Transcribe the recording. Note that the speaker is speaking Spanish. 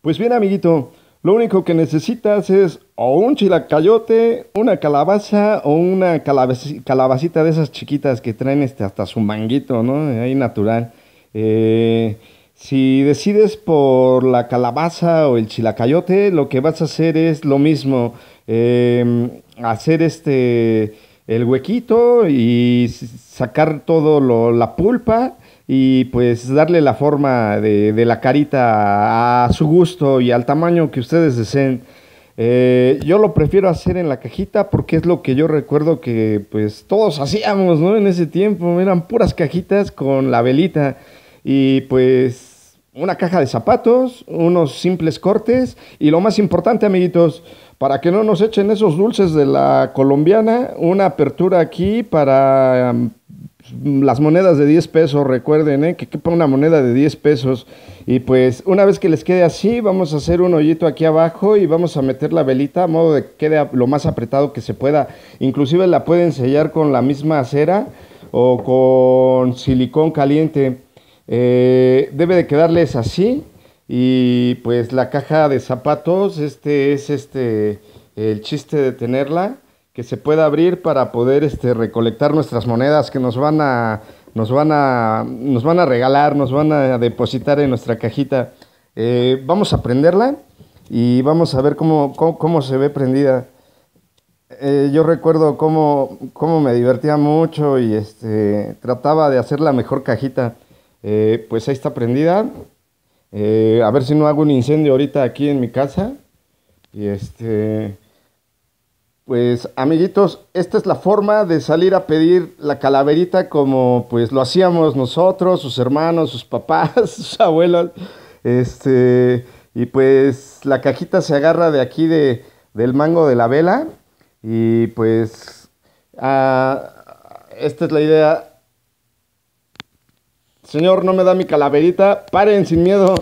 Pues bien, amiguito, lo único que necesitas es o un chilacayote, una calabaza o una calabacita de esas chiquitas que traen este, hasta su manguito, ¿no? Ahí natural. Eh, si decides por la calabaza o el chilacayote, lo que vas a hacer es lo mismo. Eh, hacer este el huequito y sacar todo lo, la pulpa y pues darle la forma de, la carita a su gusto y al tamaño que ustedes deseen. Eh, yo lo prefiero hacer en la cajita porque es lo que yo recuerdo que pues todos hacíamos, ¿no? En ese tiempo eran puras cajitas con la velita y pues una caja de zapatos, unos simples cortes y lo más importante, amiguitos, para que no nos echen esos dulces de la colombiana, una apertura aquí para um, las monedas de 10 pesos, recuerden, eh, que quepa una moneda de 10 pesos. Y pues una vez que les quede así, vamos a hacer un hoyito aquí abajo y vamos a meter la velita a modo de que quede lo más apretado que se pueda. Inclusive la pueden sellar con la misma acera o con silicón caliente. Eh, debe de quedarles así. Y pues la caja de zapatos, este es este el chiste de tenerla, que se pueda abrir para poder este, recolectar nuestras monedas que nos van a nos van a nos van a regalar, nos van a depositar en nuestra cajita. Eh, vamos a prenderla y vamos a ver cómo, se ve prendida. Eh, yo recuerdo cómo, me divertía mucho y este, trataba de hacer la mejor cajita. Eh, pues ahí está prendida. Eh, a ver si no hago un incendio ahorita aquí en mi casa. Y este. Pues amiguitos, esta es la forma de salir a pedir la calaverita como pues lo hacíamos nosotros, sus hermanos, sus papás, sus abuelos. Este, y pues la cajita se agarra de aquí de, del mango de la vela. Y pues ah, esta es la idea Señor, no me da mi calaverita. Paren sin miedo.